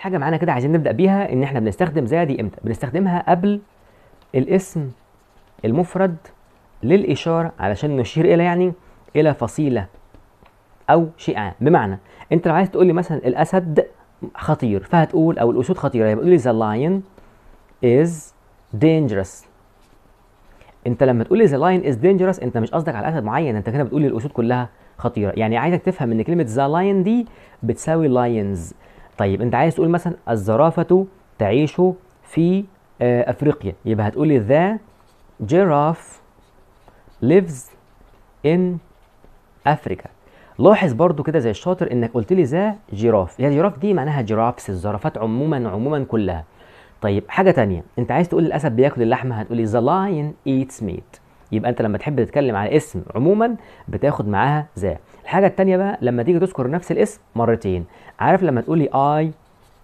حاجه معانا كده عايزين نبدا بيها ان احنا بنستخدم زي دي امتى بنستخدمها قبل الاسم المفرد للاشاره علشان نشير الى يعني الى فصيله او شيء عام بمعنى انت لو عايز تقول لي مثلا الاسد خطير فهتقول او الاسود خطيره يبقى تقول لي ذا lion is dangerous انت لما تقول لي ذا lion is dangerous انت مش قصدك على اسد معين انت كده بتقول لي الاسود كلها خطيره يعني عايزك تفهم ان كلمه ذا lion دي بتساوي lions طيب انت عايز تقول مثلا الزرافه تعيش في آه، افريقيا يبقى هتقول لي ذا جيراف lives in Africa لاحظ برضو كده زي الشاطر انك قلت لي ذا جيراف يعني جيراف دي معناها جيرافس الزرافات عموما عموما كلها طيب حاجه تانية انت عايز تقول الاسد بياكل اللحمه هتقولي ذا lion eats meat يبقى انت لما تحب تتكلم على اسم عموما بتاخد معاها ذا الحاجه الثانيه بقى لما تيجي تذكر نفس الاسم مرتين عارف لما تقولي اي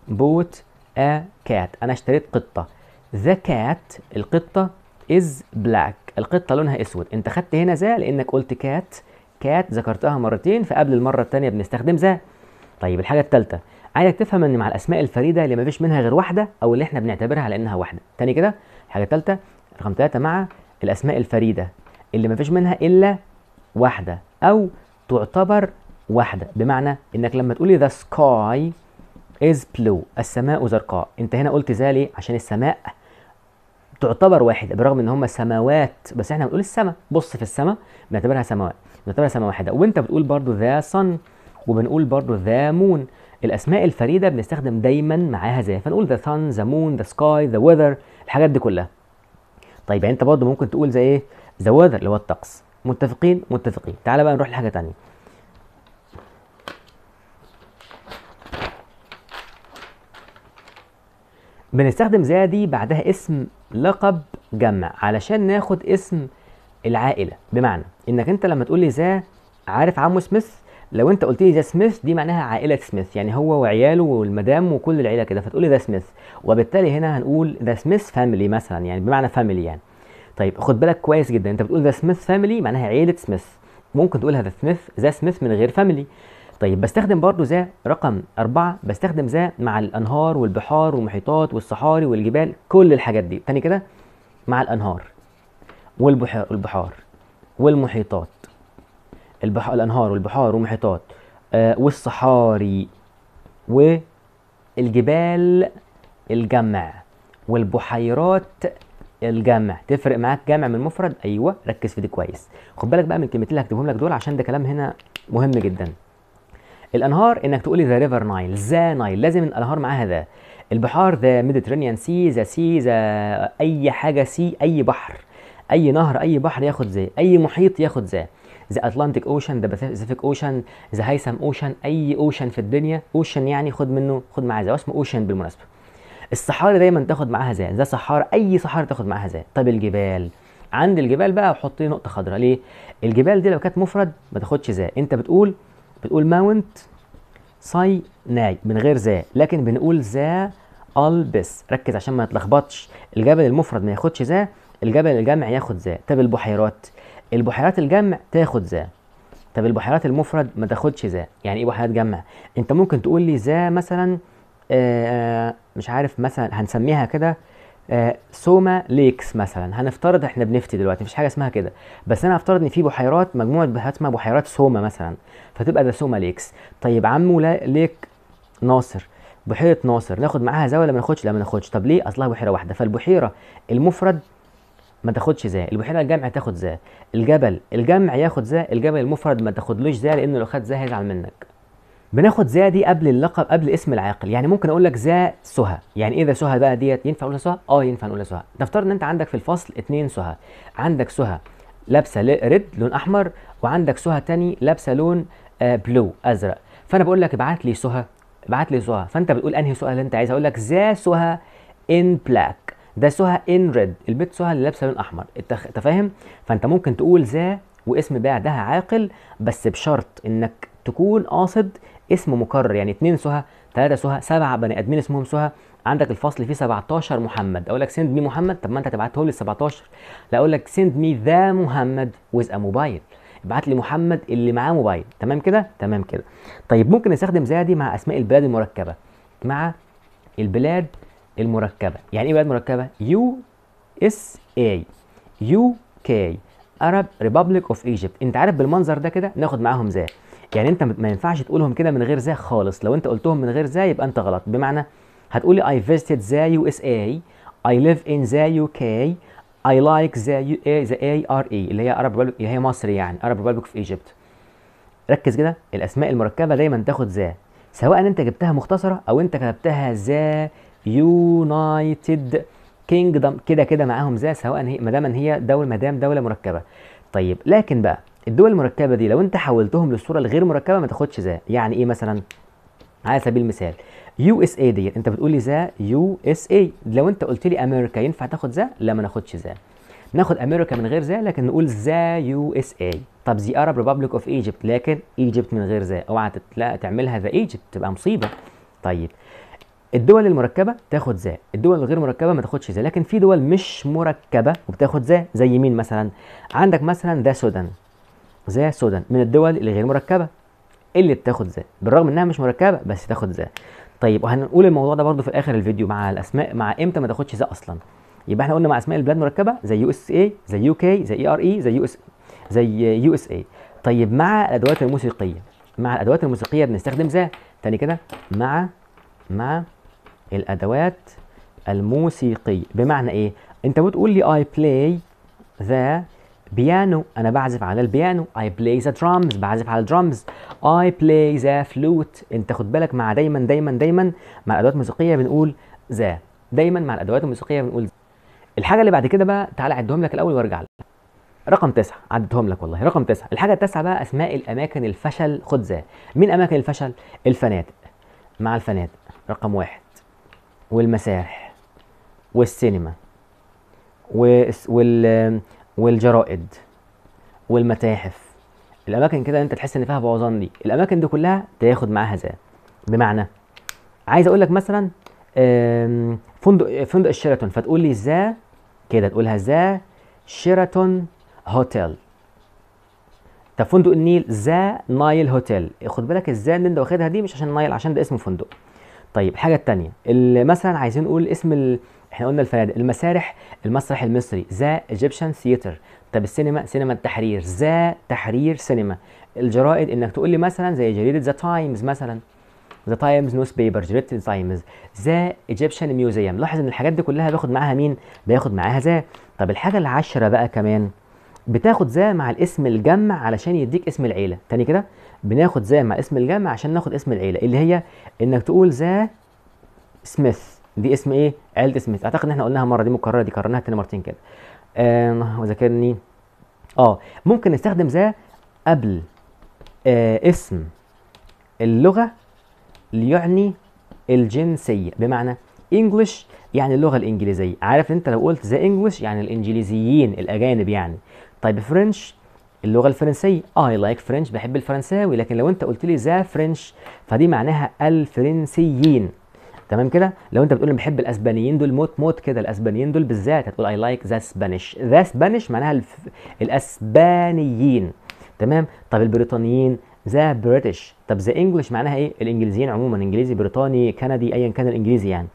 بوت ا كات انا اشتريت قطه ذا كات القطه از بلاك القطه لونها اسود انت خدت هنا ذا لانك قلت كات كات ذكرتها مرتين فقبل المره الثانيه بنستخدم ذا طيب الحاجه الثالثه عايزك تفهم ان مع الاسماء الفريده اللي ما فيش منها غير واحده او اللي احنا بنعتبرها على انها واحده تاني كده الحاجه الثالثه رقم ثلاثه مع الأسماء الفريدة اللي ما فيش منها إلا واحدة أو تعتبر واحدة بمعنى إنك لما تقولي ذا سكاي از بلو السماء زرقاء أنت هنا قلت ذا ليه؟ عشان السماء تعتبر واحدة برغم إن هما سماوات بس إحنا بنقول السماء بص في السماء بنعتبرها سماوات بنعتبرها سماء واحدة وأنت بتقول برضو ذا صن وبنقول برضو ذا مون الاسماء الفريده بنستخدم دايما معاها زي فنقول ذا صن ذا مون ذا سكاي ذا ويذر الحاجات دي كلها طيب يعني انت برضه ممكن تقول زي ايه ذا وذر اللي هو الطقس متفقين متفقين تعالى بقى نروح لحاجه ثانيه بنستخدم زي دي بعدها اسم لقب جمع علشان ناخد اسم العائله بمعنى انك انت لما تقول لي ذا عارف عمو سميث لو انت قلت لي ذا سميث دي معناها عائله سميث يعني هو وعياله والمدام وكل العيله كده فتقول لي ذا سميث وبالتالي هنا هنقول ذا سميث فاميلي مثلا يعني بمعنى فاميلي يعني طيب خد بالك كويس جدا انت بتقول ذا سميث فاميلي معناها عيله سميث ممكن تقولها ذا سميث ذا سميث من غير فاميلي طيب بستخدم برضو ذا رقم أربعة بستخدم ذا مع الأنهار والبحار والمحيطات والصحاري والجبال كل الحاجات دي تاني كده مع الأنهار والبحار والمحيطات البح... الانهار والبحار والمحيطات آه والصحاري والجبال الجمع والبحيرات الجمع تفرق معاك جمع من مفرد ايوه ركز في دي كويس خد بالك بقى من الكلمتين اللي هكتبهم لك دول عشان ده كلام هنا مهم جدا الانهار انك تقولي ذا ريفر نايل ذا نايل لازم الانهار معاها ذا البحار ذا ميديترينيان سي ذا سي ذا اي حاجه سي اي بحر اي نهر اي بحر ياخد ذا اي محيط ياخد ذا ذا اتلانتيك اوشن ذا باسيفيك اوشن ذا هيثم اوشن اي اوشن في الدنيا اوشن يعني خد منه خد معاه زي اسمه اوشن بالمناسبه الصحاري دايما تاخد معاها زي ذا صحارى اي صحاري تاخد معاها زي طب الجبال عند الجبال بقى وحط لي نقطه خضراء ليه الجبال دي لو كانت مفرد ما تاخدش زي انت بتقول بتقول ماونت ساي ناي من غير زا لكن بنقول ذا البس ركز عشان ما نتلخبطش الجبل المفرد ما ياخدش ذا الجبل الجمع ياخد ذا طب البحيرات البحيرات الجمع تاخد ذا طب البحيرات المفرد ما تاخدش ذا يعني ايه بحيرات جمع انت ممكن تقول لي ذا مثلا آه،, آه مش عارف مثلا هنسميها كده آه سوما ليكس مثلا هنفترض احنا بنفتي دلوقتي مفيش حاجه اسمها كده بس انا هفترض ان في بحيرات مجموعه بحيرات اسمها بحيرات سوما مثلا فتبقى ده سوما ليكس طيب عمو ليك ناصر بحيره ناصر ناخد معاها ذا ولا ما ناخدش لا ما ناخدش طب ليه اصلها بحيره واحده فالبحيره المفرد ما تاخدش زا البحيره الجمع تاخد زا الجبل الجمع ياخد زا الجبل المفرد ما تاخدلوش زا لانه لو خد زا هيزعل منك بناخد زا دي قبل اللقب قبل اسم العاقل يعني ممكن اقول لك ذا سهى يعني ايه ده سهى بقى ديت ينفع اقولها سهى اه ينفع نقولها سهى نفترض ان انت عندك في الفصل اثنين سهى عندك سهى لابسه ريد لون احمر وعندك سهى تاني لابسه لون آه بلو ازرق فانا بقول لك ابعت لي سهى ابعت لي سهى فانت بتقول انهي سهى اللي انت عايز اقول لك ذا سهى ان بلاك ده سها ان ريد البيت سها اللي لابسه لون احمر انت فاهم فانت ممكن تقول ذا واسم بعدها عاقل بس بشرط انك تكون قاصد اسم مكرر يعني اتنين سها ثلاثة سها سبعة بني ادمين اسمهم سها عندك الفصل فيه 17 محمد اقول لك سند مي محمد طب ما انت تبعته لي 17 لا اقول لك سند مي ذا محمد وذ ا موبايل ابعت لي محمد اللي معاه موبايل تمام كده تمام كده طيب ممكن نستخدم ذا دي مع اسماء البلاد المركبه مع البلاد المركبه يعني ايه بلد مركبة يو اس اي يو كي Arab Republic of Egypt انت عارف بالمنظر ده كده ناخد معاهم زي يعني انت ما ينفعش تقولهم كده من غير زي خالص لو انت قلتهم من غير زي يبقى انت غلط بمعنى هتقولي I visited the USA I live in the UK I like the, اي the ARE اللي هي Arab Republic اللي هي مصر يعني Arab Republic of Egypt ركز كده الاسماء المركبه دايما تاخد ذا سواء انت جبتها مختصره او انت كتبتها ذا يونايتد كينجدم كده كده معاهم ذا سواء هي ما دام هي دوله ما دام دوله مركبه طيب لكن بقى الدول المركبه دي لو انت حولتهم للصوره الغير مركبه ما تاخدش ذا يعني ايه مثلا على سبيل المثال يو اس اي ديت انت بتقول لي ذا يو اس اي لو انت قلت لي امريكا ينفع تاخد ذا لا ما ناخدش ذا ناخد امريكا من غير ذا لكن نقول ذا يو اس اي طب ذا ارب ريبابليك اوف ايجيبت لكن ايجيبت من غير ذا اوعى تعملها ذا ايجيبت تبقى مصيبه طيب الدول المركبه تاخد ذا الدول الغير مركبه ما تاخدش ذا لكن في دول مش مركبه وبتاخد ذا زي مين مثلا عندك مثلا ذا سودان ذا سودان من الدول الغير مركبه اللي بتاخد ذا بالرغم انها مش مركبه بس تاخد ذا طيب وهنقول الموضوع ده برضو في اخر الفيديو مع الاسماء مع امتى ما تاخدش ذا اصلا يبقى احنا قلنا مع اسماء البلاد مركبه زي يو اس اي زي يو كي زي اي ار اي زي يو اس زي يو اس اي طيب مع الادوات الموسيقيه مع الادوات الموسيقيه بنستخدم ذا تاني كده مع مع الادوات الموسيقيه بمعنى ايه انت بتقول لي اي بلاي ذا بيانو انا بعزف على البيانو اي بلاي ذا drums بعزف على الدرمز اي بلاي ذا فلوت انت خد بالك مع دايما دايما دايما مع الادوات الموسيقيه بنقول ذا دايما مع الادوات الموسيقيه بنقول زي. الحاجه اللي بعد كده بقى تعالى عدهم لك الاول وارجع لك رقم تسعة عدتهم لك والله رقم تسعة الحاجة التاسعة بقى أسماء الأماكن الفشل خد ذا مين أماكن الفشل؟ الفنادق مع الفنادق رقم واحد والمسارح والسينما وال والجرائد والمتاحف الاماكن كده انت تحس ان فيها بوظان دي الاماكن دي كلها تاخد معاها ذا بمعنى عايز اقول لك مثلا فندق فندق الشيراتون فتقول لي ذا كده تقولها ذا شيراتون هوتيل طب فندق النيل ذا نايل هوتيل خد بالك ازاي اللي انت واخدها دي مش عشان نايل عشان ده اسم فندق طيب الحاجه اللي مثلا عايزين نقول اسم ال... احنا قلنا الفنادق المسارح المسرح المصري ذا ايجيبشن ثيتر طب السينما سينما التحرير ذا تحرير سينما الجرائد انك تقول لي مثلا زي جريده ذا تايمز مثلا ذا تايمز نيوز بيبر جريده ذا تايمز ذا ايجيبشن ميوزيوم لاحظ ان الحاجات دي كلها باخد معاها مين باخد معاها ذا طب الحاجه العشره بقى كمان بتاخد ذا مع الاسم الجمع علشان يديك اسم العيله تاني كده بناخد ذا مع اسم الجمع عشان ناخد اسم العيله اللي هي انك تقول ذا سميث دي اسم ايه؟ عيله سميث اعتقد ان احنا قلناها مره دي مكرره دي كررناها تاني مرتين كده آه وذاكرني اه ممكن نستخدم ذا قبل آه اسم اللغه ليعني الجنسيه بمعنى انجلش يعني اللغه الانجليزيه عارف انت لو قلت ذا انجلش يعني الانجليزيين الاجانب يعني طيب فرنش اللغه الفرنسيه اي لايك فرنش بحب الفرنساوي لكن لو انت قلت لي ذا فرنش فدي معناها الفرنسيين تمام كده لو انت بتقول بحب الاسبانيين دول موت موت كده الاسبانيين دول بالذات هتقول اي لايك ذا Spanish ذا Spanish معناها الف... الاسبانيين تمام طب البريطانيين ذا بريتش طب ذا انجلش معناها ايه الانجليزيين عموما انجليزي بريطاني كندي ايا كان الانجليزي يعني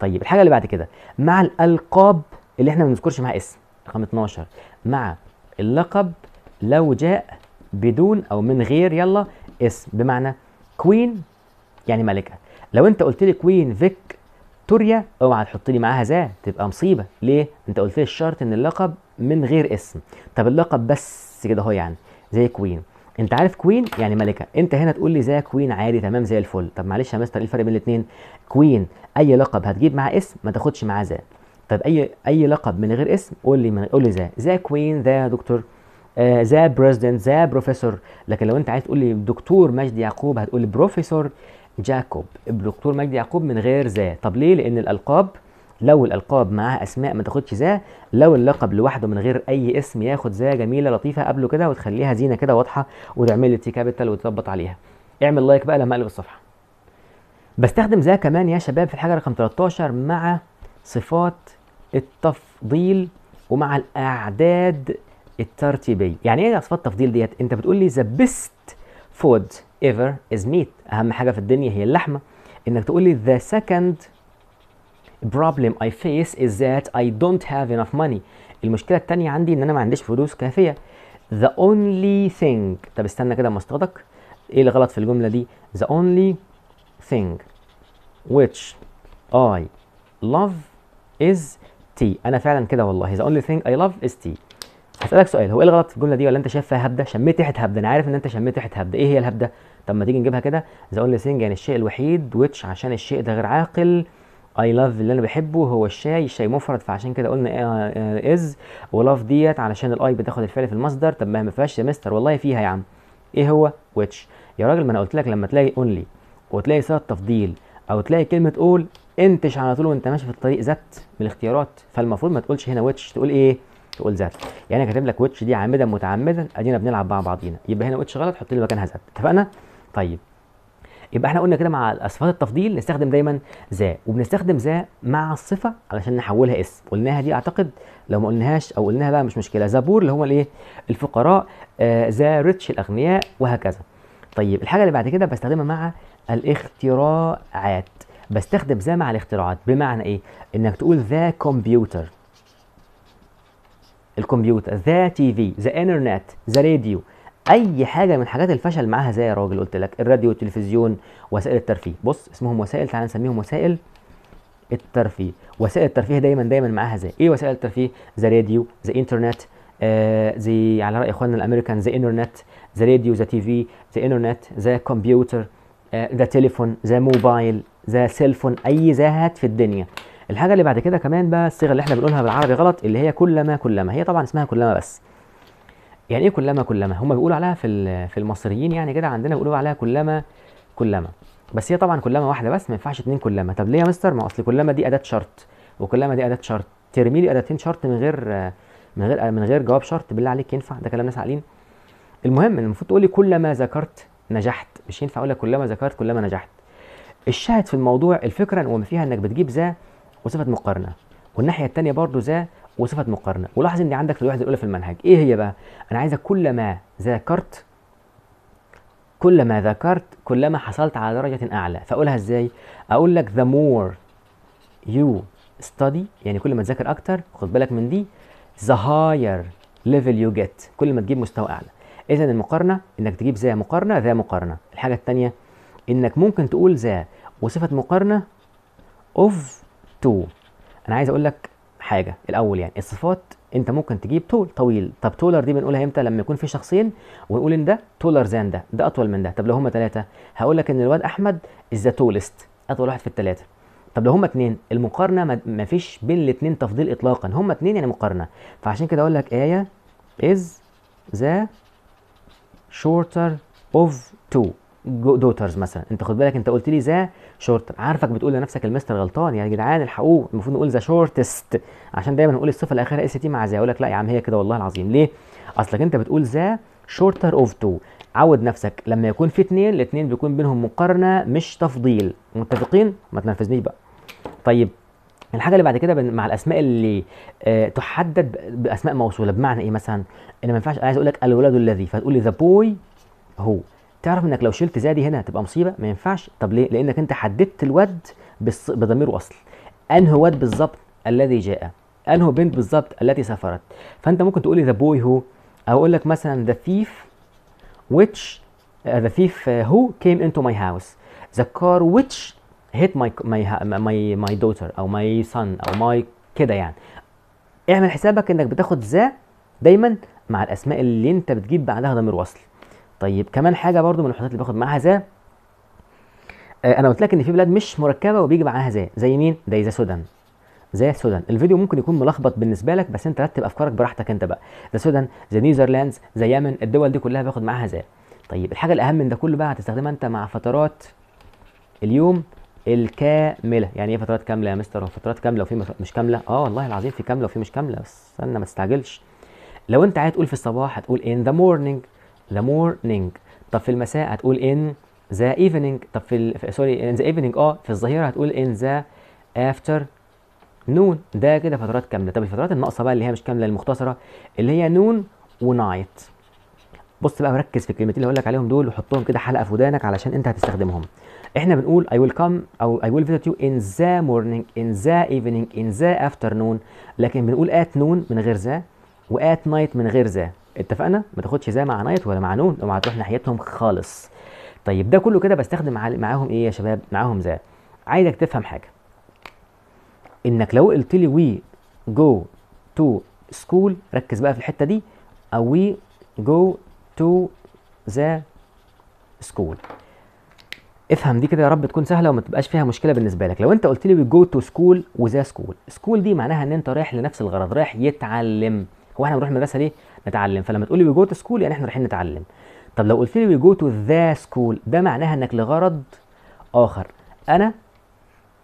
طيب الحاجه اللي بعد كده مع الالقاب اللي احنا ما بنذكرش معاها اسم رقم 12 مع اللقب لو جاء بدون أو من غير يلا اسم بمعنى كوين يعني ملكة لو أنت قلت لي كوين فيكتوريا اوعى تحط لي معاها ذا تبقى مصيبة ليه؟ أنت قلت لي الشرط إن اللقب من غير اسم طب اللقب بس كده أهو يعني زي كوين انت عارف كوين يعني ملكه انت هنا تقول لي زي كوين عادي تمام زي الفل طب معلش يا مستر ايه الفرق بين الاثنين كوين اي لقب هتجيب معاه اسم ما تاخدش معاه ذا طب اي اي لقب من غير اسم قول لي من... قول لي ذا ذا كوين ذا دكتور ذا آه، بريزيدنت ذا بروفيسور لكن لو انت عايز تقول لي دكتور مجدي يعقوب هتقول لي بروفيسور جاكوب الدكتور مجدي يعقوب من غير ذا طب ليه لان الالقاب لو الالقاب معاها اسماء ما تاخدش ذا لو اللقب لوحده من غير اي اسم ياخد ذا جميله لطيفه قبله كده وتخليها زينه كده واضحه وتعمل لي تي كابيتال وتظبط عليها اعمل لايك بقى لما اقلب الصفحه بستخدم ذا كمان يا شباب في الحاجه رقم 13 مع صفات التفضيل ومع الاعداد الترتيبيه يعني ايه اصفات التفضيل ديت انت بتقول لي ذا بيست فود ايفر از ميت اهم حاجه في الدنيا هي اللحمه انك تقول لي ذا سكند problem I face is that I don't have enough money المشكلة التانية عندي ان انا ما عنديش فلوس كافية the only thing طب استنى كده اصطادك ايه اللي غلط في الجملة دي the only thing which I love is tea انا فعلا كده والله the only thing I love is tea اسالك سؤال هو ايه الغلط في الجمله دي ولا انت شايف فيها هبده شميت ريحه هبده انا عارف ان انت شميت ريحه هبده ايه هي الهبده طب ما تيجي نجيبها كده ذا اونلي ثينج يعني الشيء الوحيد ويتش عشان الشيء ده غير عاقل اي لاف اللي انا بحبه هو الشاي الشاي مفرد فعشان كده قلنا از آه، ولاف ديت علشان الاي بتاخد الفعل في المصدر طب ما ما فيهاش مستر والله فيها يا عم ايه هو ويتش يا راجل ما انا قلت لك لما تلاقي اونلي وتلاقي صيغه تفضيل او تلاقي كلمه اول انتش على طول وانت ماشي في الطريق ذات من الاختيارات فالمفروض ما تقولش هنا ويتش تقول ايه تقول ذات يعني كاتب لك ويتش دي عامدا متعمدا ادينا بنلعب مع بعضينا يبقى هنا ويتش غلط حط لي مكانها ذات اتفقنا طيب يبقى احنا قلنا كده مع صفات التفضيل نستخدم دايما ذا وبنستخدم ذا مع الصفه علشان نحولها اسم قلناها دي اعتقد لو ما قلناهاش او قلناها بقى مش مشكله زابور اللي هم الايه الفقراء آه، ذا آه ريتش الاغنياء وهكذا طيب الحاجه اللي بعد كده بستخدمها مع الاختراعات بستخدم ذا مع الاختراعات بمعنى ايه انك تقول ذا كمبيوتر الكمبيوتر ذا تي في ذا انترنت ذا راديو اي حاجه من حاجات الفشل معاها زي يا راجل قلت لك الراديو التلفزيون وسائل الترفيه بص اسمهم وسائل تعال نسميهم وسائل الترفيه وسائل الترفيه دايما دايما معاها زي ايه وسائل الترفيه ذا راديو ذا انترنت زي آه، على راي اخواننا الامريكان ذا انترنت ذا راديو ذا تي في ذا انترنت ذا كمبيوتر آه، ذا تليفون ذا موبايل ذا سيلفون اي ذات في الدنيا الحاجه اللي بعد كده كمان بقى الصيغه اللي احنا بنقولها بالعربي غلط اللي هي كلما كلما هي طبعا اسمها كلما بس يعني ايه كلما كلما هم بيقولوا عليها في في المصريين يعني كده عندنا بيقولوا عليها كلما كلما بس هي طبعا كلما واحده بس ما ينفعش اتنين كلما طب ليه يا مستر ما اصل كلما دي اداه شرط وكلما دي اداه شرط ترمي لي اداتين شرط من غير من غير من غير جواب شرط بالله عليك ينفع ده كلام ناس عاقلين المهم المفروض تقول لي كلما ذكرت نجحت مش ينفع اقول لك كلما ذكرت كلما نجحت الشاهد في الموضوع الفكره وما فيها انك بتجيب ذا وصفه مقارنه والناحيه الثانيه برضو ذا وصفه مقارنه ولاحظ ان عندك في الوحده الاولى في المنهج ايه هي بقى انا عايزك كلما ذاكرت كلما ذكرت كلما حصلت على درجه اعلى فاقولها ازاي اقول لك the more you study يعني كل ما تذاكر اكتر خد بالك من دي the higher level you get كل ما تجيب مستوى اعلى اذا المقارنه انك تجيب ذا مقارنه ذا مقارنه الحاجه الثانيه انك ممكن تقول ذا وصفه مقارنه اوف تو انا عايز اقول لك حاجه الاول يعني الصفات انت ممكن تجيب تول طويل طب تولر دي بنقولها امتى لما يكون في شخصين ونقول ان ده تولر زان ده ده اطول من ده طب لو هما ثلاثه هقول لك ان الواد احمد از ذا تولست اطول واحد في الثلاثه طب لو هما اتنين المقارنه ما فيش بين الاتنين تفضيل اطلاقا هما اتنين يعني مقارنه فعشان كده اقول لك ايه از ذا شورتر of two دوترز مثلا انت خد بالك انت قلت لي ذا شورتر عارفك بتقول لنفسك المستر غلطان يا جدعان الحقوه المفروض نقول ذا شورتست عشان دايما نقول الصفه الاخيره اس تي مع ذا يقول لك لا يا عم هي كده والله العظيم ليه اصلك انت بتقول ذا شورتر اوف تو عود نفسك لما يكون في اثنين الاثنين بيكون بينهم مقارنه مش تفضيل متفقين ما تنرفزنيش بقى طيب الحاجه اللي بعد كده مع الاسماء اللي آه تحدد باسماء موصوله بمعنى ايه مثلا ان ما ينفعش عايز اقول لك الولد الذي فتقول لي ذا بوي هو تعرف انك لو شلت زادي هنا هتبقى مصيبه ما ينفعش طب ليه لانك انت حددت الواد بص... بضميره اصل انه واد بالظبط الذي جاء انه بنت بالظبط التي سافرت فانت ممكن تقول لي ذا بوي هو او اقول لك مثلا ذا ثيف which ذا ثيف هو كيم انتو ماي هاوس ذا كار which هيت ماي ماي ماي دوتر او ماي سون او ماي كده يعني اعمل حسابك انك بتاخد ذا دايما مع الاسماء اللي انت بتجيب بعدها ضمير وصل طيب كمان حاجه برضو من الحاجات اللي باخد معاها زا آه، انا قلت لك ان في بلاد مش مركبه وبيجي معاها زا زي مين زي ذا سودان زي السودان الفيديو ممكن يكون ملخبط بالنسبه لك بس انت رتب افكارك براحتك انت بقى ذا السودان ذا نيوزيلاندز ذا يمن الدول دي كلها باخد معاها زا طيب الحاجه الاهم من ده كله بقى هتستخدمها انت مع فترات اليوم الكامله يعني ايه فترات كامله يا مستر فترات كامله وفي مش كامله اه والله العظيم في كامله وفي مش كامله بس استنى ما تستعجلش لو انت عايز تقول في الصباح هتقول ان ذا مورنينج the morning طب في المساء هتقول in the evening طب في سوري in the evening اه في الظهيره هتقول in the افتر نون ده كده فترات كامله طب الفترات الناقصه بقى اللي هي مش كامله المختصره اللي هي نون ونايت بص بقى مركز في الكلمتين اللي هقول لك عليهم دول وحطهم كده حلقه في ودانك علشان انت هتستخدمهم احنا بنقول I will come او I will visit you in the morning in the evening in the afternoon لكن بنقول at noon من غير ذا و at night من غير ذا اتفقنا ما تاخدش زي مع نايت ولا مع نون اوعى تروح ناحيتهم خالص طيب ده كله كده بستخدم معاهم ايه يا شباب معاهم ذا عايزك تفهم حاجه انك لو قلت لي وي جو تو سكول ركز بقى في الحته دي او وي جو تو ذا سكول افهم دي كده يا رب تكون سهله وما تبقاش فيها مشكله بالنسبه لك لو انت قلت لي وي جو تو سكول وذا سكول سكول دي معناها ان انت رايح لنفس الغرض رايح يتعلم هو احنا بنروح المدرسه ليه نتعلم فلما تقول لي وي جو تو سكول يعني احنا رايحين نتعلم طب لو قلت لي وي جو تو ذا سكول ده معناها انك لغرض اخر انا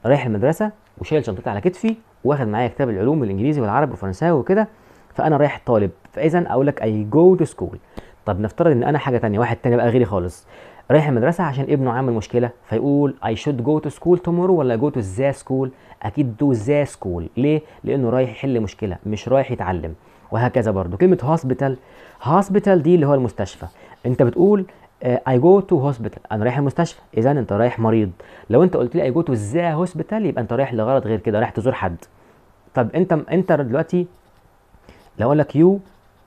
رايح المدرسه وشايل شنطتي على كتفي واخد معايا كتاب العلوم والانجليزي والعربي والفرنساوي وكده فانا رايح طالب فاذا اقول لك اي جو تو سكول طب نفترض ان انا حاجه ثانيه واحد ثاني بقى غيري خالص رايح المدرسه عشان ابنه عامل مشكله فيقول اي شود جو تو سكول تومورو ولا جو تو ذا سكول اكيد دو ذا سكول ليه لانه رايح يحل مشكله مش رايح يتعلم وهكذا برضو كلمه هوسبيتال هوسبيتال دي اللي هو المستشفى انت بتقول اي جو تو هوسبيتال انا رايح المستشفى اذا انت رايح مريض لو انت قلت لي اي جو تو ذا هوسبيتال يبقى انت رايح لغرض غير كده رايح تزور حد طب انت انت دلوقتي لو اقول لك يو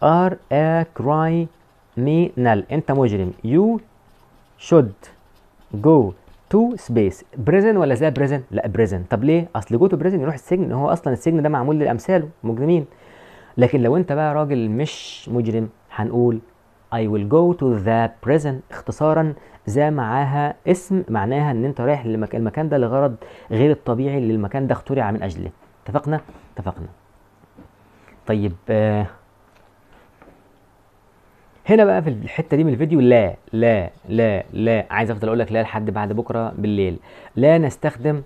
ار ا كراي انت مجرم يو شود جو تو سبيس بريزن ولا ذا بريزن لا بريزن طب ليه اصل جو تو بريزن يروح السجن هو اصلا السجن ده معمول لامثاله مجرمين لكن لو انت بقى راجل مش مجرم هنقول I will go to the prison اختصارا ذا معاها اسم معناها ان انت رايح المكان ده لغرض غير الطبيعي اللي المكان ده اخترع من اجله اتفقنا اتفقنا طيب آه هنا بقى في الحته دي من الفيديو لا لا لا لا عايز افضل اقول لك لا لحد بعد بكره بالليل لا نستخدم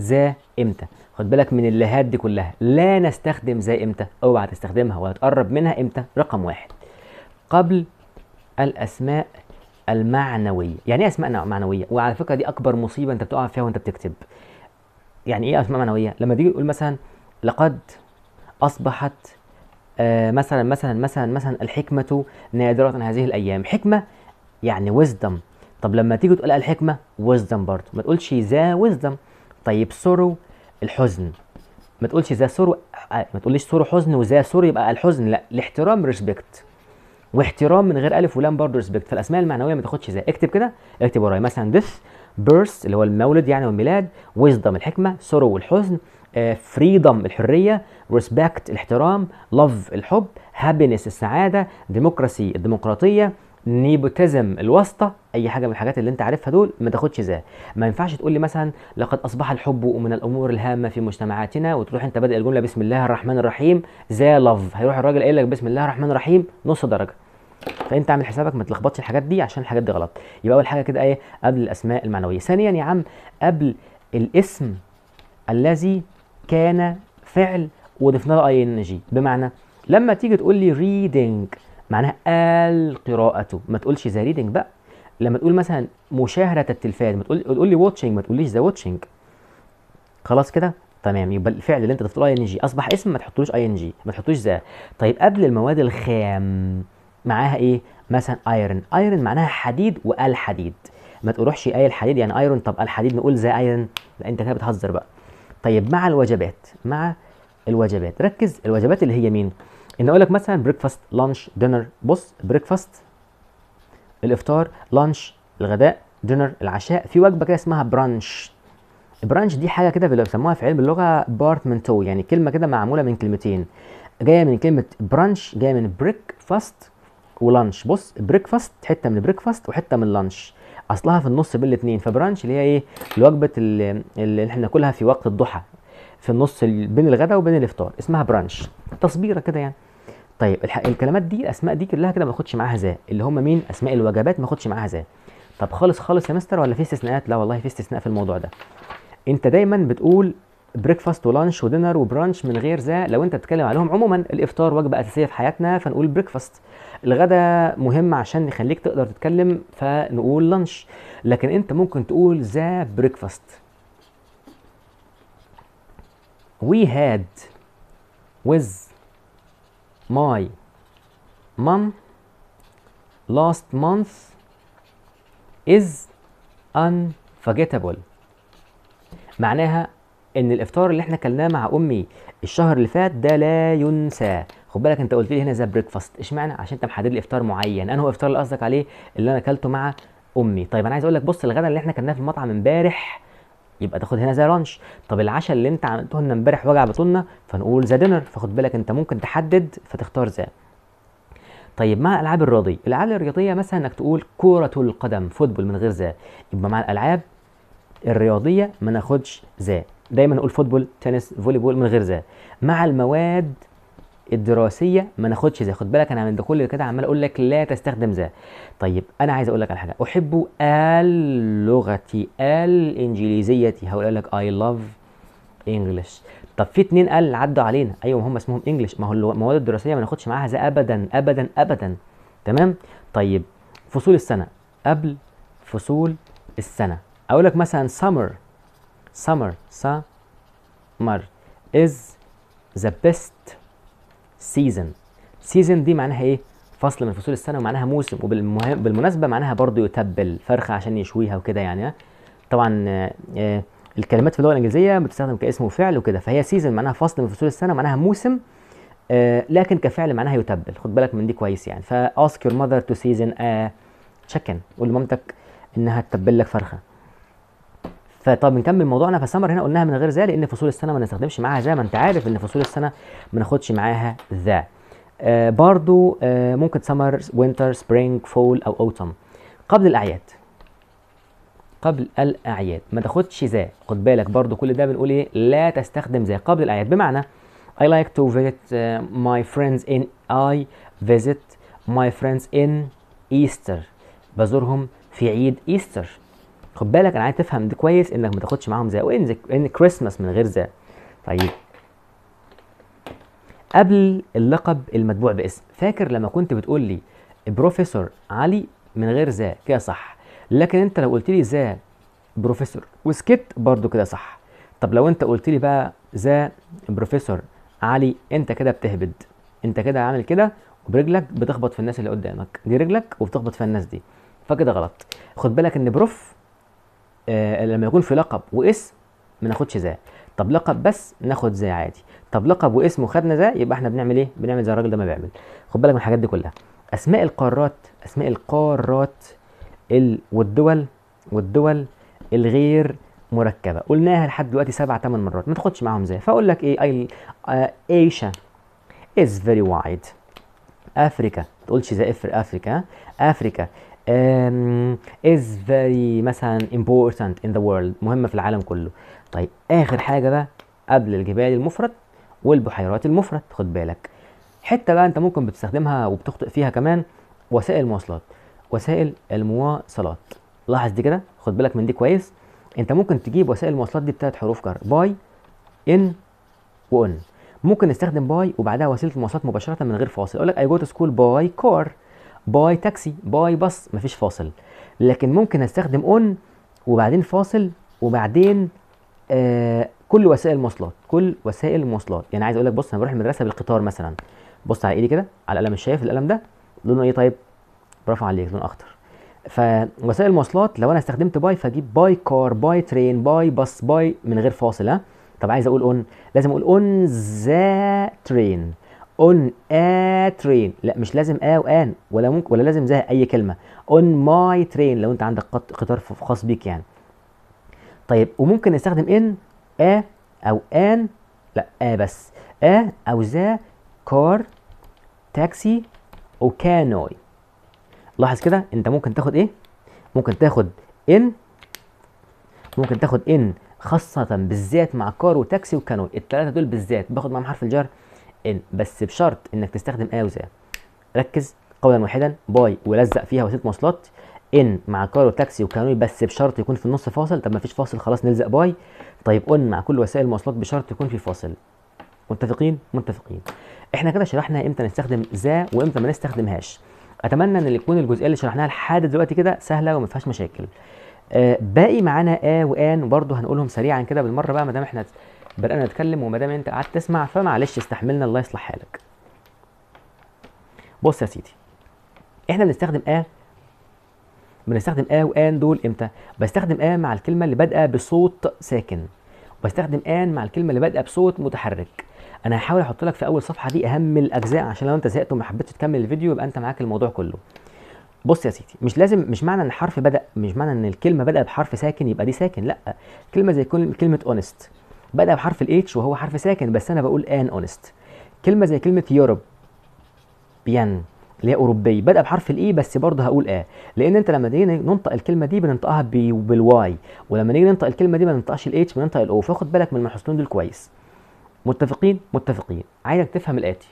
ذا امتى خد بالك من اللهات دي كلها لا نستخدم زي امتى اوعى تستخدمها ولا تقرب منها امتى رقم واحد قبل الاسماء المعنويه يعني ايه اسماء معنويه وعلى فكره دي اكبر مصيبه انت بتقع فيها وانت بتكتب يعني ايه اسماء معنويه لما تيجي تقول مثلا لقد اصبحت آه مثلا مثلا مثلا مثلا الحكمه نادره هذه الايام حكمه يعني وزدم طب لما تيجي تقول الحكمه وزدم برضه ما تقولش ذا وزدم طيب سورو الحزن ما تقولش ذا سور آه، ما تقوليش سور حزن وذا سور يبقى الحزن لا الاحترام ريسبكت واحترام من غير الف ولام برضه ريسبكت فالاسماء المعنويه ما تاخدش ذا اكتب كده اكتب ورايا مثلا ديث بيرث اللي هو المولد يعني والميلاد ويزدم الحكمه سورو والحزن فريدم آه، الحريه ريسبكت الاحترام لاف الحب هابينس السعاده ديموكراسي الديمقراطيه نيبوتزم الواسطه اي حاجه من الحاجات اللي انت عارفها دول ما تاخدش ذا ما ينفعش تقول لي مثلا لقد اصبح الحب من الامور الهامه في مجتمعاتنا وتروح انت بادئ الجمله بسم الله الرحمن الرحيم ذا لف هيروح الراجل قايل لك بسم الله الرحمن الرحيم نص درجه فانت عامل حسابك ما تلخبطش الحاجات دي عشان الحاجات دي غلط يبقى اول حاجه كده ايه قبل الاسماء المعنويه ثانيا يا عم قبل الاسم الذي كان فعل وضفنا له اي ان جي بمعنى لما تيجي تقول لي ريدنج معناها القراءة ما تقولش ذا ريدنج بقى لما تقول مثلا مشاهدة التلفاز ما تقول تقول لي واتشنج ما تقوليش ذا واتشنج خلاص كده تمام يبقى الفعل اللي انت ضفت له اي ان جي اصبح اسم ما تحطلوش اي ان جي ما تحطوش ذا طيب قبل المواد الخام معاها ايه مثلا ايرن ايرن معناها حديد والحديد ما تروحش اي الحديد يعني ايرون طب الحديد نقول ذا ايرن لا انت كده بتهزر بقى طيب مع الوجبات مع الوجبات ركز الوجبات اللي هي مين ان اقول لك مثلا بريكفاست لانش دينر بص بريكفاست الافطار لانش الغداء دينر العشاء في وجبه كده اسمها برانش البرانش دي حاجه كده بيسموها في علم اللغه بارتمنتو يعني كلمه كده معموله من كلمتين جايه من كلمه برانش جايه من بريك فاست ولانش بص بريكفاست حته من بريكفاست وحته من لانش اصلها في النص بين الاثنين فبرانش اللي هي ايه الوجبه اللي احنا ناكلها في وقت الضحى في النص بين الغداء وبين الافطار اسمها برانش تصبيره كده يعني طيب الكلمات دي الاسماء دي كلها كده ما اخدش معاها ذا اللي هم مين اسماء الوجبات ما اخدش معاها ذا طب خالص خالص يا مستر ولا في استثناءات لا والله في استثناء في الموضوع ده انت دايما بتقول بريكفاست ولانش ودينر وبرانش من غير ذا لو انت بتتكلم عليهم عموما الافطار وجبه اساسيه في حياتنا فنقول بريكفاست الغداء مهم عشان نخليك تقدر تتكلم فنقول لانش لكن انت ممكن تقول ذا بريكفاست وي هاد with my mom last month is unforgettable معناها ان الافطار اللي احنا كلناه مع امي الشهر اللي فات ده لا ينسى خد بالك انت قلت لي هنا ذا بريكفاست اشمعنى عشان انت محدد لي افطار معين انا هو الافطار اللي قصدك عليه اللي انا اكلته مع امي طيب انا عايز اقول لك بص الغدا اللي احنا كلناه في المطعم امبارح يبقى تاخد هنا زي لانش طب العشاء اللي انت عملته لنا امبارح وجع بطننا فنقول ذا دينر فخد بالك انت ممكن تحدد فتختار ذا طيب مع الالعاب الرياضيه الالعاب الرياضيه مثلا انك تقول كره القدم فوتبول من غير ذا يبقى مع الالعاب الرياضيه ما ناخدش ذا دايما نقول فوتبول تنس فولي بول من غير ذا مع المواد الدراسيه ما ناخدش ذا خد بالك انا عند كل كده عمال اقول لك لا تستخدم ذا طيب انا عايز اقول لك على حاجه احب اللغه الانجليزيه هقول لك اي لاف انجلش طب في اتنين قال عدوا علينا ايوه هم اسمهم انجلش ما هو المواد الدراسيه ما ناخدش معاها ذا ابدا ابدا ابدا تمام طيب فصول السنه قبل فصول السنه اقول لك مثلا سمر سمر سمر از ذا بيست سيزن سيزن دي معناها ايه فصل من فصول السنه ومعناها موسم وبالمناسبه معناها برضو يتبل فرخه عشان يشويها وكده يعني طبعا آه، آه، الكلمات في اللغه الانجليزيه بتستخدم كاسم وفعل وكده فهي سيزن معناها فصل من فصول السنه معناها موسم آه، لكن كفعل معناها يتبل خد بالك من دي كويس يعني فاسك يور ماذر تو سيزن ا تشيكن قول لمامتك انها تتبل لك فرخه فطب نكمل موضوعنا فسمر هنا قلناها من غير ذا لان فصول السنه ما نستخدمش معاها ذا ما انت عارف ان فصول السنه ما ناخدش معاها ذا آه برضو آه ممكن سمر وينتر سبرينج فول او اوتم قبل الاعياد قبل الاعياد ما تاخدش ذا خد بالك برضو كل ده بنقول ايه لا تستخدم ذا قبل الاعياد بمعنى I like to visit uh, my friends in I visit my friends in Easter بزورهم في عيد ايستر خد بالك انا عايز تفهم ده كويس انك ما تاخدش معاهم ذا وان ان كريسماس من غير ذا طيب قبل اللقب المتبوع باسم فاكر لما كنت بتقول لي بروفيسور علي من غير ذا كده صح لكن انت لو قلت لي ذا بروفيسور وسكت برضو كده صح طب لو انت قلت لي بقى ذا بروفيسور علي انت كده بتهبد انت كده عامل كده وبرجلك بتخبط في الناس اللي قدامك دي رجلك وبتخبط في الناس دي فكده غلط خد بالك ان بروف آه لما يكون في لقب واسم ما ناخدش ذا طب لقب بس ناخد ذا عادي طب لقب واسم وخدنا ذا يبقى احنا بنعمل ايه بنعمل زي الراجل ده ما بيعمل خد بالك من الحاجات دي كلها اسماء القارات اسماء القارات ال والدول والدول الغير مركبه قلناها لحد دلوقتي سبع ثمان مرات ما تاخدش معاهم زي فاقول لك ايه ايشا از فيري وايد افريكا تقولش زي افر افريكا افريكا um, is very مثلا important in the world مهمة في العالم كله طيب آخر حاجة بقى قبل الجبال المفرد والبحيرات المفرد خد بالك حتة بقى أنت ممكن بتستخدمها وبتخطئ فيها كمان وسائل المواصلات وسائل المواصلات لاحظ دي كده خد بالك من دي كويس انت ممكن تجيب وسائل المواصلات دي بتاعت حروف كار باي ان وان ممكن نستخدم باي وبعدها وسيله المواصلات مباشره من غير فاصل اقول لك اي جو تو سكول باي كار باي تاكسي باي بس مفيش فاصل لكن ممكن استخدم اون وبعدين فاصل وبعدين آه كل وسائل المواصلات كل وسائل المواصلات يعني عايز اقول لك بص انا بروح المدرسه بالقطار مثلا بص على ايدي كده على القلم الشايف القلم ده لونه ايه طيب برافو عليك لون اخضر فوسائل المواصلات لو انا استخدمت باي فاجيب باي كار باي ترين باي بس باي من غير فاصل ها طب عايز اقول اون لازم اقول اون ذا ترين اون ا ترين لا مش لازم ا وان ولا ممكن ولا لازم زي اي كلمه اون ماي ترين لو انت عندك قطار خاص بيك يعني طيب وممكن نستخدم ان ا او ان لا ا بس ا او ذا كار تاكسي او كانوي لاحظ كده انت ممكن تاخد ايه ممكن تاخد ان ممكن تاخد ان خاصة بالذات مع كار وتاكسي وكانوي الثلاثة دول بالذات باخد معاهم حرف الجر ان بس بشرط انك تستخدم ا آية وذا ركز قولا واحدا باي ولزق فيها وسيله مواصلات ان مع كارو تاكسي وكانوي بس بشرط يكون في النص فاصل طب ما فيش فاصل خلاص نلزق باي طيب ان مع كل وسائل المواصلات بشرط يكون في فاصل متفقين متفقين احنا كده شرحنا امتى نستخدم ذا وامتى ما نستخدمهاش اتمنى ان تكون الجزئيه اللي شرحناها لحد دلوقتي كده سهله وما فيهاش مشاكل آه باقي معانا اه وان برضو هنقولهم سريعا كده بالمره بقى ما دام احنا بدانا نتكلم وما دام انت قعدت تسمع فمعلش استحملنا الله يصلح حالك بص يا سيدي احنا بنستخدم اه بنستخدم اه وان دول امتى بستخدم اه مع الكلمه اللي بادئه بصوت ساكن وبستخدم ان مع الكلمه اللي بادئه بصوت متحرك انا هحاول احط لك في اول صفحه دي اهم الاجزاء عشان لو انت زهقت وما حبيتش تكمل الفيديو يبقى انت معاك الموضوع كله بص يا سيدي مش لازم مش معنى ان الحرف بدا مش معنى ان الكلمه بدات بحرف ساكن يبقى دي ساكن لا كلمه زي كلمه اونست بدأ بحرف الاتش وهو حرف ساكن بس انا بقول ان اونست كلمه زي كلمه يوروب بيان اللي هي اوروبي بدأ بحرف الاي e بس برضه هقول اه لان انت لما نيجي ننطق الكلمه دي بننطقها بالواي ولما نيجي ننطق الكلمه دي ما بننطقش الاتش بننطق الاو فاخد بالك من المحصولين دول كويس متفقين متفقين عايزك تفهم الاتي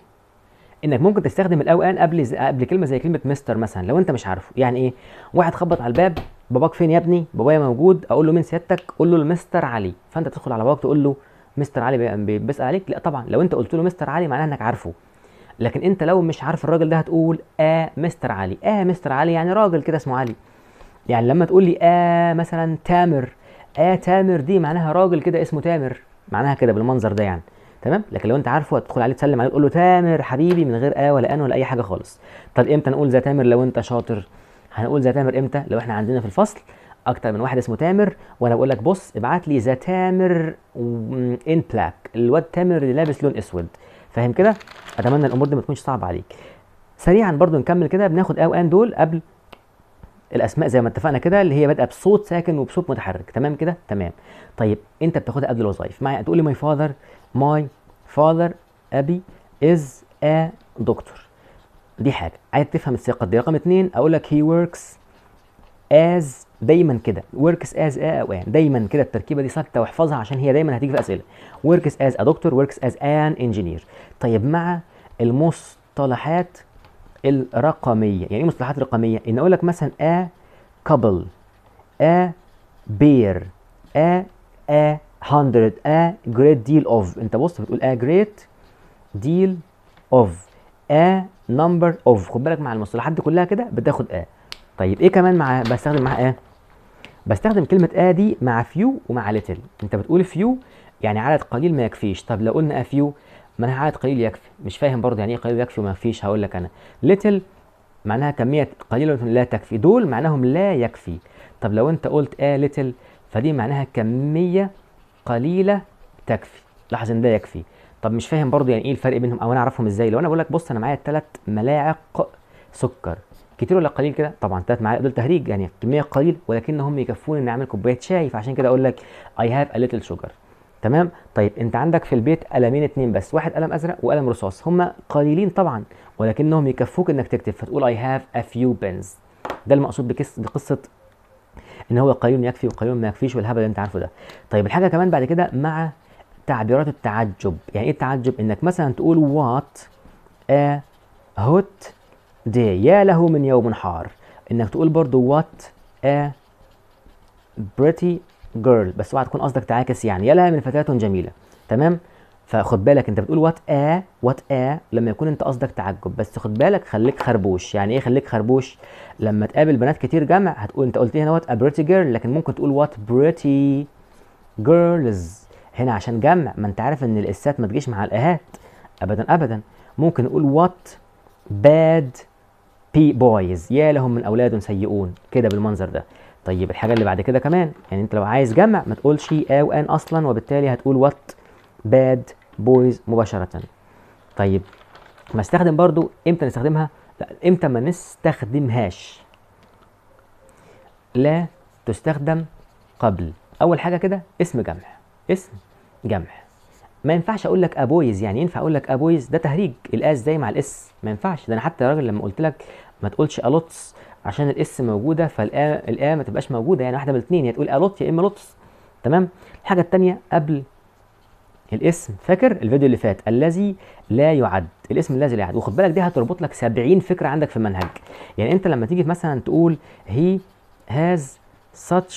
انك ممكن تستخدم الاو ان قبل قبل كلمه زي كلمه مستر مثلا لو انت مش عارفه يعني ايه واحد خبط على الباب باباك فين يا ابني بابايا موجود اقول له مين سيادتك قول له المستر علي فانت تدخل على باباك تقول له مستر علي بيسال عليك لا طبعا لو انت قلت له مستر علي معناها انك عارفه لكن انت لو مش عارف الراجل ده هتقول اه مستر علي اه مستر علي يعني راجل كده اسمه علي يعني لما تقول لي اه مثلا تامر اه تامر دي معناها راجل كده اسمه تامر معناها كده بالمنظر ده يعني تمام لكن لو انت عارفه هتدخل عليه تسلم عليه تقول له تامر حبيبي من غير اه ولا ان ولا اي حاجه خالص طب امتى نقول زي تامر لو انت شاطر هنقول زي تامر امتى لو احنا عندنا في الفصل اكتر من واحد اسمه تامر وانا بقول لك بص ابعت لي ذا تامر ان بلاك الواد تامر اللي لابس لون اسود فاهم كده اتمنى الامور دي ما تكونش صعبه عليك سريعا برضو نكمل كده بناخد او ان دول قبل الاسماء زي ما اتفقنا كده اللي هي بادئه بصوت ساكن وبصوت متحرك تمام كده تمام طيب انت بتاخدها قبل الوظائف معايا تقول لي ماي فاذر ماي فاذر ابي از ا دكتور دي حاجه عايز تفهم السياق دي رقم اتنين اقول لك هي وركس از دايما كده وركس از ايه او ان دايما كده التركيبه دي ثابته واحفظها عشان هي دايما هتيجي في اسئله وركس از ا دكتور وركس از ان انجينير طيب مع المصطلحات الرقميه يعني ايه مصطلحات رقميه ان اقول لك مثلا ا كابل ا بير ا ا هندرد ا جريت ديل اوف انت بص بتقول ا جريت ديل اوف ا نمبر اوف خد بالك مع المصطلحات دي كلها كده بتاخد ا طيب ايه كمان مع بستخدم معاه اه بستخدم كلمه ا دي مع فيو ومع ليتل انت بتقول فيو يعني عدد قليل ما يكفيش طب لو قلنا ا فيو معناها عدد قليل يكفي مش فاهم برضه يعني ايه قليل يكفي وما يكفيش هقول لك انا ليتل معناها كميه قليله لا تكفي دول معناهم لا يكفي طب لو انت قلت ا ليتل فدي معناها كميه قليله تكفي لاحظ ان ده يكفي طب مش فاهم برضو يعني ايه الفرق بينهم او انا اعرفهم ازاي لو انا بقول لك بص انا معايا ثلاث ملاعق سكر كتير ولا قليل كده طبعا ثلاث معايا دول تهريج يعني كميه قليل ولكنهم يكفوني اني اعمل كوبايه شاي فعشان كده اقول لك اي هاف ا ليتل شوجر تمام طيب انت عندك في البيت قلمين اتنين بس واحد قلم ازرق وقلم رصاص هما قليلين طبعا ولكنهم يكفوك انك تكتب فتقول اي هاف ا فيو بنز ده المقصود بكس بقصه ان هو قليل يكفي وقليل ما يكفيش والهبل اللي انت عارفه ده طيب الحاجه كمان بعد كده مع تعبيرات التعجب يعني ايه التعجب انك مثلا تقول وات ا هوت دي يا له من يوم حار انك تقول برضو وات ا بريتي جيرل بس اوعى تكون قصدك تعاكس يعني يا لها من فتاة جميلة تمام فخد بالك انت بتقول وات ا وات ا لما يكون انت قصدك تعجب بس خد بالك خليك خربوش يعني ايه خليك خربوش لما تقابل بنات كتير جمع هتقول انت قلت هنا وات ا بريتي جيرل لكن ممكن تقول وات بريتي جيرلز هنا عشان جمع ما انت عارف ان الاسات ما تجيش مع الاهات ابدا ابدا ممكن نقول وات باد بي بويز يا لهم من اولاد سيئون كده بالمنظر ده طيب الحاجه اللي بعد كده كمان يعني انت لو عايز جمع ما تقولش ا وان اصلا وبالتالي هتقول وات باد بويز مباشره طيب ما استخدم برضو امتى نستخدمها لا امتى ما نستخدمهاش لا تستخدم قبل اول حاجه كده اسم جمع اسم جمع ما ينفعش اقول لك ابويز يعني ينفع اقول لك ابويز ده تهريج الاس زي مع الاس ما ينفعش ده انا حتى الراجل لما قلت لك ما تقولش الوتس عشان الاس موجوده فالا ما تبقاش موجوده يعني واحده من الاثنين يا تقول الوت يا اما لوتس تمام الحاجه الثانيه قبل الاسم فاكر الفيديو اللي فات الذي لا يعد الاسم الذي لا يعد وخد بالك دي هتربط لك 70 فكره عندك في المنهج يعني انت لما تيجي مثلا تقول هي هاز such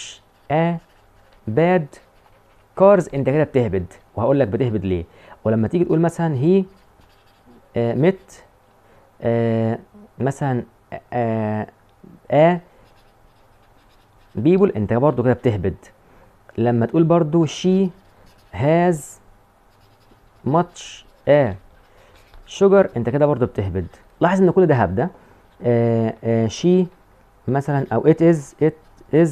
a bad كارز انت كده بتهبد وهقول لك بتهبد ليه ولما تيجي تقول مثلا هي آه، مت آه، مثلا ا آه، بيبل انت برضو كده بتهبد لما تقول برضو شي هاز ماتش ا شوجر انت كده برضو بتهبد لاحظ ان كل ده هبده شي مثلا او it is it is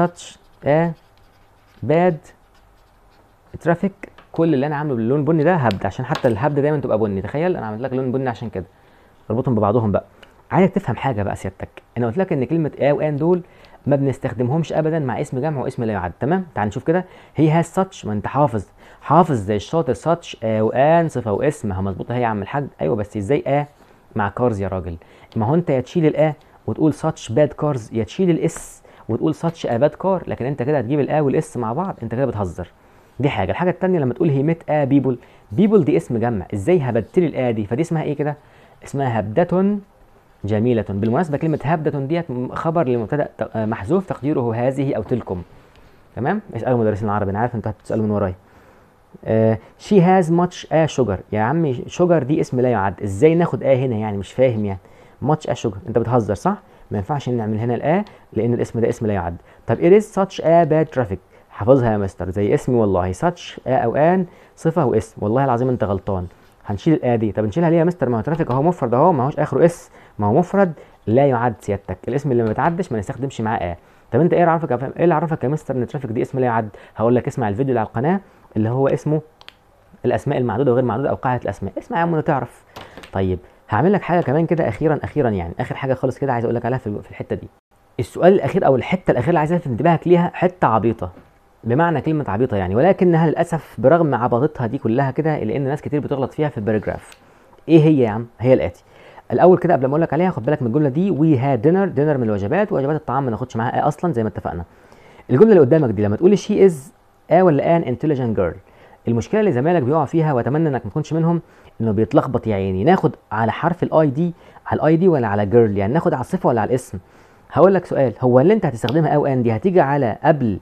such a bad ترافيك كل اللي انا عامله باللون بني ده هبد عشان حتى الهبد دايما تبقى بني تخيل انا عملت لك لون بني عشان كده اربطهم ببعضهم بقى عايزك تفهم حاجه بقى سيادتك انا قلت لك ان كلمه ا وان دول ما بنستخدمهمش ابدا مع اسم جمع واسم لا يعد تمام تعال نشوف كده هي هاز ساتش ما انت حافظ حافظ زي الشاطر ساتش آه وان صفه واسم ها مظبوطه هي يا عم الحاج ايوه بس ازاي ا آه مع كارز يا راجل ما هو انت يا تشيل الا وتقول ساتش باد كارز يا تشيل الاس وتقول ساتش اباد كار لكن انت كده هتجيب الا والاس مع بعض انت كده بتهزر دي حاجه الحاجه الثانيه لما تقول هي ميت ا بيبل بيبل دي اسم جمع ازاي هبدت لي الا دي فدي اسمها ايه كده اسمها هبده جميله بالمناسبه كلمه هبده ديت خبر لمبتدا محذوف تقديره هذه او تلكم تمام اسالوا مدرسين العرب انا عارف انتوا هتسالوا من ورايا شي هاز ماتش ا شوجر يا عمي شوجر دي اسم لا يعد ازاي ناخد ا هنا يعني مش فاهم يعني ماتش ا شوجر انت بتهزر صح ما ينفعش نعمل هنا الا لان الاسم ده اسم لا يعد طب it is such a bad traffic حافظها يا مستر زي اسمي والله ساتش آ او ان صفه واسم والله العظيم انت غلطان هنشيل الايه دي طب نشيلها ليه يا مستر ما هو ترافيك اهو مفرد اهو ما هوش اخره اس ما هو مفرد لا يعد سيادتك الاسم اللي ما بيتعدش ما نستخدمش معاه اه طب انت ايه اللي عرفك ايه اللي عرفك يا مستر ان ترافيك دي اسم لا يعد هقول لك اسمع الفيديو اللي على القناه اللي هو اسمه الاسماء المعدوده وغير المعدوده او قاعده الاسماء اسمع يا عم ولا تعرف طيب هعمل لك حاجه كمان كده اخيرا اخيرا يعني اخر حاجه خالص كده عايز اقول لك عليها في الحته دي السؤال الاخير او الحته الاخيره اللي عايز الفت انتباهك ليها حته عبيطه بمعنى كلمة عبيطة يعني ولكنها للأسف برغم عبطتها دي كلها كده إلا إن ناس كتير بتغلط فيها في الباراجراف. إيه هي يا عم؟ هي الآتي. الأول كده قبل ما أقول لك عليها خد بالك من الجملة دي وي هاد دينر دينر من الوجبات وجبات الطعام ما ناخدش معاها أصلا زي ما اتفقنا. الجملة اللي قدامك دي لما تقول شي إز آه ولا آن انتليجنت جيرل المشكله اللي زمايلك بيقع فيها واتمنى انك ما تكونش منهم انه بيتلخبط يا عيني ناخد على حرف الاي دي على الاي دي ولا على جيرل يعني ناخد على الصفه ولا على الاسم هقول لك سؤال هو اللي انت هتستخدمها او ان دي هتيجي على قبل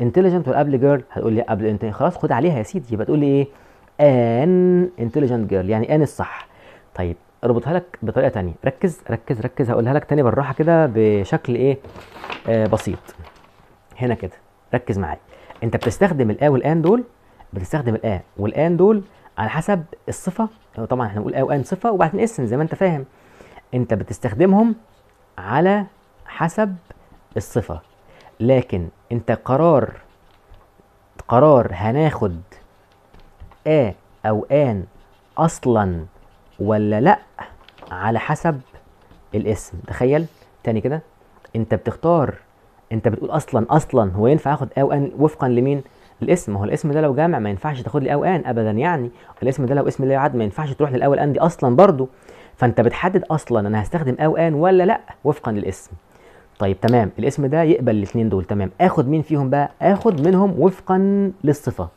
انتليجنت ولا جيرل هتقول لي ابل انت إيه؟ خلاص خد عليها يا سيدي يبقى تقول لي ايه ان انتليجنت جيرل يعني ان الصح طيب اربطها لك بطريقه ثانيه ركز ركز ركز هقولها لك ثاني بالراحه كده بشكل ايه آه بسيط هنا كده ركز معايا انت بتستخدم الا والان دول بتستخدم الا والان دول على حسب الصفه طبعا احنا بنقول ا وان صفه وبعدين اسم زي ما انت فاهم انت بتستخدمهم على حسب الصفه لكن انت قرار قرار هناخد آه أو آن أصلا ولا لأ على حسب الاسم تخيل تاني كده انت بتختار انت بتقول اصلا اصلا هو ينفع اخد او ان وفقا لمين الاسم هو الاسم ده لو جامع ما ينفعش تاخد لي او ان ابدا يعني الاسم ده لو اسم لا يعد ما ينفعش تروح للاول ان دي اصلا برضو فانت بتحدد اصلا انا هستخدم او ان ولا لا وفقا للاسم طيب تمام الاسم ده يقبل الاثنين دول تمام اخد مين فيهم بقى اخد منهم وفقا للصفه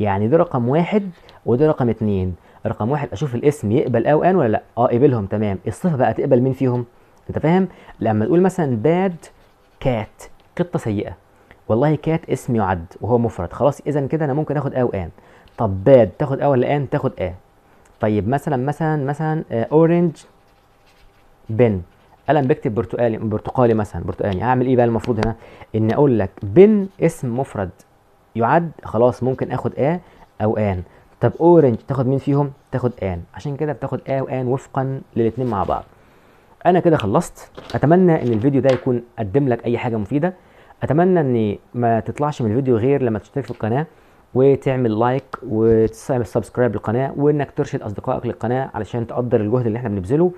يعني ده رقم واحد وده رقم اتنين رقم واحد اشوف الاسم يقبل او ان ولا لا اه قبلهم تمام الصفه بقى تقبل مين فيهم انت فاهم لما تقول مثلا باد كات قطه سيئه والله كات اسم يعد وهو مفرد خلاص اذا كده انا ممكن اخد او ان طب باد تاخد او ولا ان تاخد ا طيب مثلا مثلا مثلا اورنج آه، بن قلم بكتب برتقالي برتقالي مثلا برتقالي اعمل ايه بقى المفروض هنا ان اقول لك بن اسم مفرد يعد خلاص ممكن اخد ا او ان طب اورنج تاخد مين فيهم تاخد ان عشان كده بتاخد ا وان وفقا للاثنين مع بعض انا كده خلصت اتمنى ان الفيديو ده يكون قدم لك اي حاجه مفيده اتمنى ان ما تطلعش من الفيديو غير لما تشترك في القناه وتعمل لايك وتعمل سبسكرايب للقناه وانك ترشد اصدقائك للقناه علشان تقدر الجهد اللي احنا بنبذله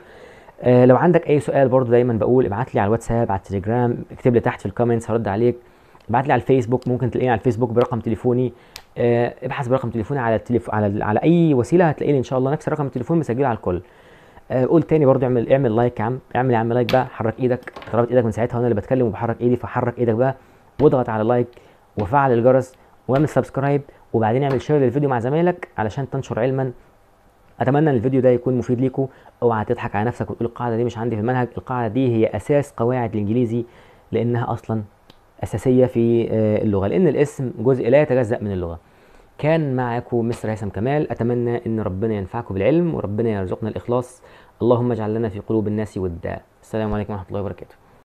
آه، لو عندك اي سؤال برضو دايما بقول ابعت لي على الواتساب على التليجرام اكتب لي تحت في الكومنتس هرد عليك ابعت لي على الفيسبوك ممكن تلاقيني على الفيسبوك برقم تليفوني آه، ابحث برقم تليفوني على التليف... على على اي وسيله هتلاقيني ان شاء الله نفس رقم التليفون مسجله على الكل آه، قول تاني برضو اعمل اعمل لايك يا عم اعمل يا عم لايك بقى حرك ايدك ضربت ايدك من ساعتها وانا اللي بتكلم وبحرك ايدي فحرك ايدك بقى واضغط على لايك وفعل الجرس واعمل سبسكرايب وبعدين اعمل شير للفيديو مع زمايلك علشان تنشر علما اتمنى ان الفيديو ده يكون مفيد ليكم اوعى تضحك على نفسك وتقول القاعده دي مش عندي في المنهج القاعده دي هي اساس قواعد الانجليزي لانها اصلا اساسيه في آه، اللغه لان الاسم جزء لا يتجزا من اللغه كان معكم مستر هيثم كمال اتمنى ان ربنا ينفعكم بالعلم وربنا يرزقنا الاخلاص اللهم اجعل لنا في قلوب الناس ودا السلام عليكم ورحمه الله وبركاته